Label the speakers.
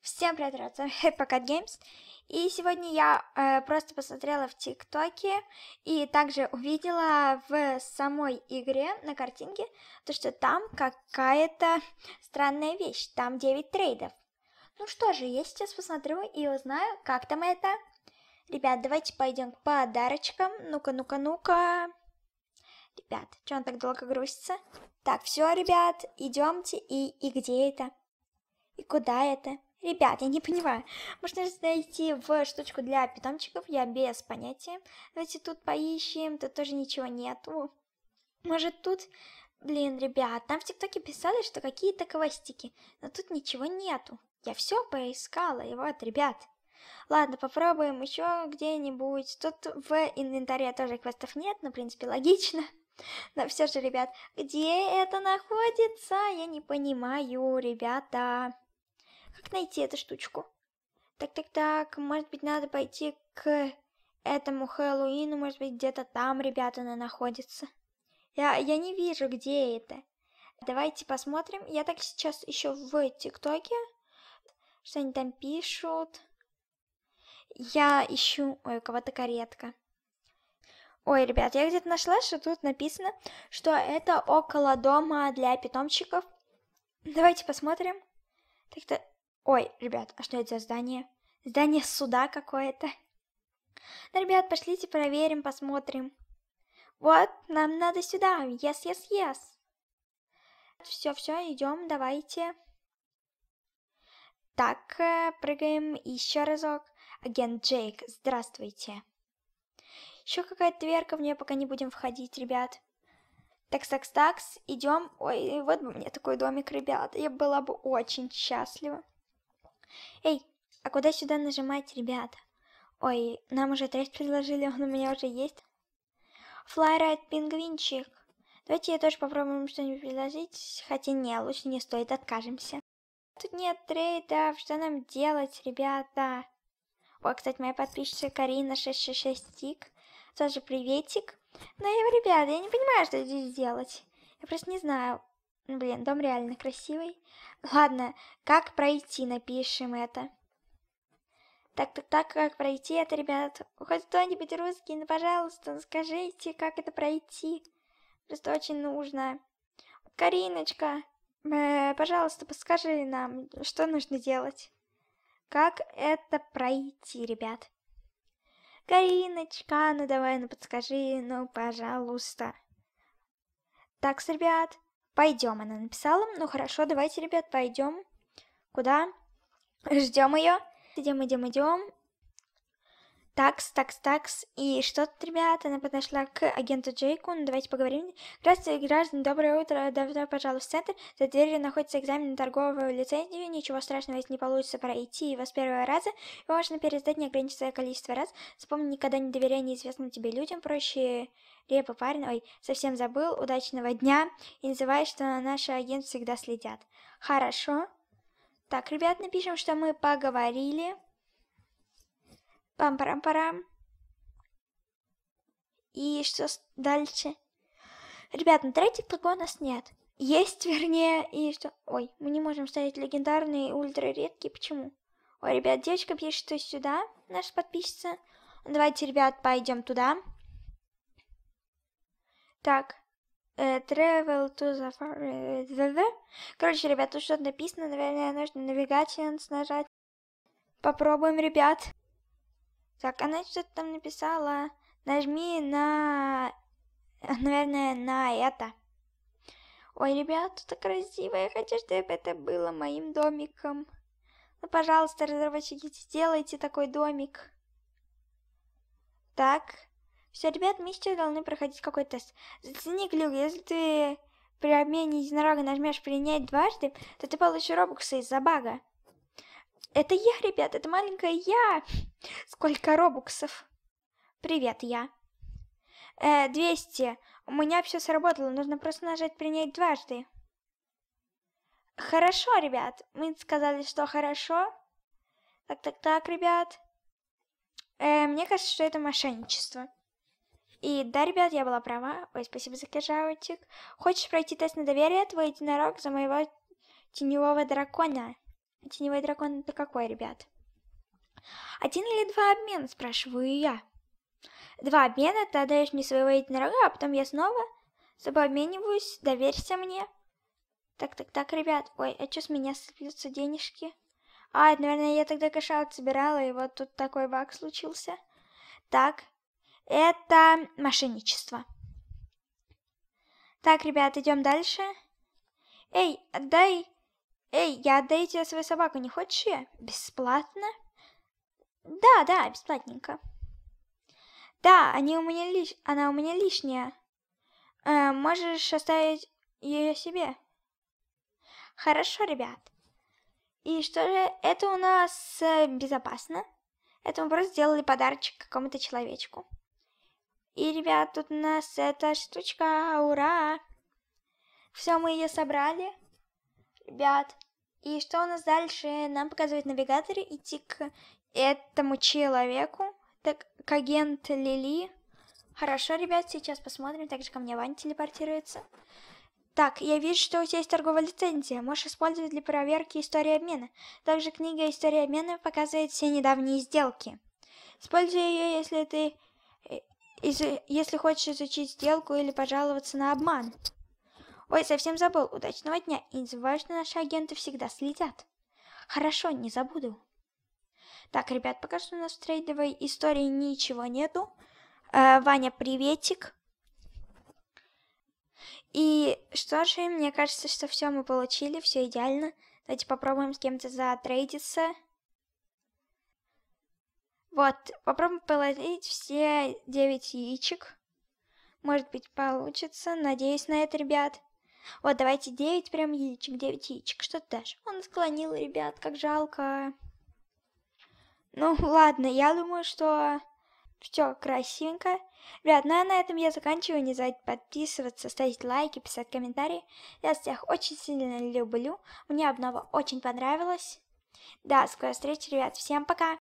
Speaker 1: Всем привет, ребят, с вами Пока Games. И сегодня я э, просто посмотрела в ТикТоке и также увидела в самой игре на картинке, то что там какая-то странная вещь, там 9 трейдов. Ну что же, я сейчас посмотрю и узнаю, как там это. Ребят, давайте пойдем к подарочкам. Ну-ка, ну-ка, ну-ка. Ребят, что он так долго грузится? Так, все, ребят, идемте. И, и где это? И куда это? Ребят, я не понимаю. Можно же зайти в штучку для питомчиков, я без понятия. Давайте тут поищем, тут тоже ничего нету. Может тут... Блин, ребят, там в ТикТоке писали, что какие-то квестики, но тут ничего нету. Я все поискала, и вот, ребят. Ладно, попробуем еще где-нибудь. Тут в инвентаре тоже квестов нет, но, ну, в принципе, логично. Но все же, ребят, где это находится, я не понимаю, ребята. Как найти эту штучку? Так-так-так, может быть, надо пойти к этому Хэллоуину, может быть, где-то там, ребята, она находится. Я, я не вижу, где это. Давайте посмотрим. Я так сейчас еще в ТикТоке, что они там пишут. Я ищу... Ой, у кого-то каретка. Ой, ребят, я где-то нашла, что тут написано, что это около дома для питомчиков. Давайте посмотрим. Так-то... Ой, ребят, а что это за здание? Здание суда какое-то. Ну, ребят, пошлите проверим, посмотрим. Вот, нам надо сюда. Yes, yes, yes. Все, все, идем, давайте. Так, э, прыгаем еще разок. Агент Джейк, здравствуйте. Еще какая-то дверка, в нее пока не будем входить, ребят. Такс, такс, такс, идем. Ой, вот бы мне такой домик, ребят. Я была бы очень счастлива. Эй, а куда сюда нажимать, ребята? Ой, нам уже треть предложили, он у меня уже есть. Флайрайт пингвинчик. Давайте я тоже попробуем что-нибудь предложить. Хотя не, лучше не стоит, откажемся. Тут нет трейдов, что нам делать, ребята? О, кстати, моя подписчица Карина 666тик. Тоже приветик. Но, ребята, я не понимаю, что здесь делать. Я просто не знаю. Блин, дом реально красивый. Ладно, как пройти, напишем это. Так, так, так, как пройти это, ребят? Хоть кто-нибудь русский, ну, пожалуйста, ну, скажите, как это пройти. Просто очень нужно. Кариночка, э, пожалуйста, подскажи нам, что нужно делать. Как это пройти, ребят? Кариночка, ну давай, ну подскажи, ну пожалуйста. Так, ребят, Пойдем, она написала. Ну хорошо, давайте, ребят, пойдем. Куда? Ждем ее. Идем, идем, идем. Такс, такс, такс. И что тут, ребята, она подошла к агенту Джейку. Ну, давайте поговорим. Здравствуйте, граждане, доброе утро. Добро пожаловать в центр. За дверью находится экзамен на торговую лицензию. Ничего страшного, если не получится пройти его с первого раза. Его можно пересдать неограниченное количество раз. Запомни, никогда не доверяй неизвестным тебе людям. Проще репа парень. Ой, совсем забыл. Удачного дня. И называй, что наши агенты всегда следят. Хорошо. Так, ребят, напишем, что мы поговорили. Пам-парам-парам. И что дальше? Ребят, на третьих такой у нас нет. Есть, вернее, и что... Ой, мы не можем ставить легендарные и ультра редкие. Почему? Ой, ребят, девочка пишет, что сюда наша подписчица. Давайте, ребят, пойдем туда. Так. Э, travel to the far... Э, Короче, ребят, тут что-то написано. Наверное, нужно навигатион нажать. Попробуем, ребят. Так, она что-то там написала. Нажми на... Наверное, на это. Ой, ребята, так красиво. Я хочу, чтобы это было моим домиком. Ну, пожалуйста, разработчики, сделайте такой домик. Так. Все, ребят, мы сейчас должны проходить какой тест. Зацени глюк, если ты при обмене единорога нажмешь принять дважды, то ты получишь робокса из-за бага. Это я, ребят, это маленькая я. Сколько робуксов. Привет, я. Э, 200. У меня все сработало, нужно просто нажать принять дважды. Хорошо, ребят. Мы сказали, что хорошо. Так, так, так, ребят. Э, мне кажется, что это мошенничество. И да, ребят, я была права. Ой, спасибо за кэшаутик. Хочешь пройти тест на доверие? Твой единорог за моего теневого дракона. Теневой дракон это какой, ребят? Один или два обмена, спрашиваю я. Два обмена, ты отдаешь мне своего единорога, а потом я снова с тобой обмениваюсь, доверься мне. Так, так, так, ребят. Ой, а что с меня сыплются денежки? А, наверное, я тогда кэшаут собирала, и вот тут такой баг случился. Так, это мошенничество. Так, ребят, идем дальше. Эй, отдай Эй, я отдаю тебе свою собаку, не хочешь ее? Бесплатно? Да, да, бесплатненько. Да, они у меня лиш... она у меня лишняя. Э, можешь оставить ее себе. Хорошо, ребят. И что же это у нас э, безопасно? Это мы просто сделали подарочек какому-то человечку. И, ребят, тут у нас эта штучка, ура! Все, мы ее собрали ребят. И что у нас дальше? Нам показывает навигатор идти к этому человеку, так к агент Лили. Хорошо, ребят, сейчас посмотрим. Также ко мне Ваня телепортируется. Так, я вижу, что у тебя есть торговая лицензия. Можешь использовать для проверки истории обмена. Также книга истории обмена» показывает все недавние сделки. Используй ее, если ты... Э, если хочешь изучить сделку или пожаловаться на обман. Ой, совсем забыл. Удачного дня. И не забывай, что наши агенты всегда следят. Хорошо, не забуду. Так, ребят, пока что у нас в трейдовой истории ничего нету. Э, Ваня, приветик. И что же, мне кажется, что все мы получили, все идеально. Давайте попробуем с кем-то затрейдиться. Вот, попробуем положить все 9 яичек. Может быть, получится. Надеюсь на это, ребят. Вот, давайте 9 прям яичек, 9 яичек. Что ты дашь? Он склонил, ребят, как жалко. Ну, ладно, я думаю, что все красивенько. Ребят, ну а на этом я заканчиваю. Не забывайте подписываться, ставить лайки, писать комментарии. Я всех очень сильно люблю. Мне обнова очень понравилась. До скорой встречи, ребят. Всем пока!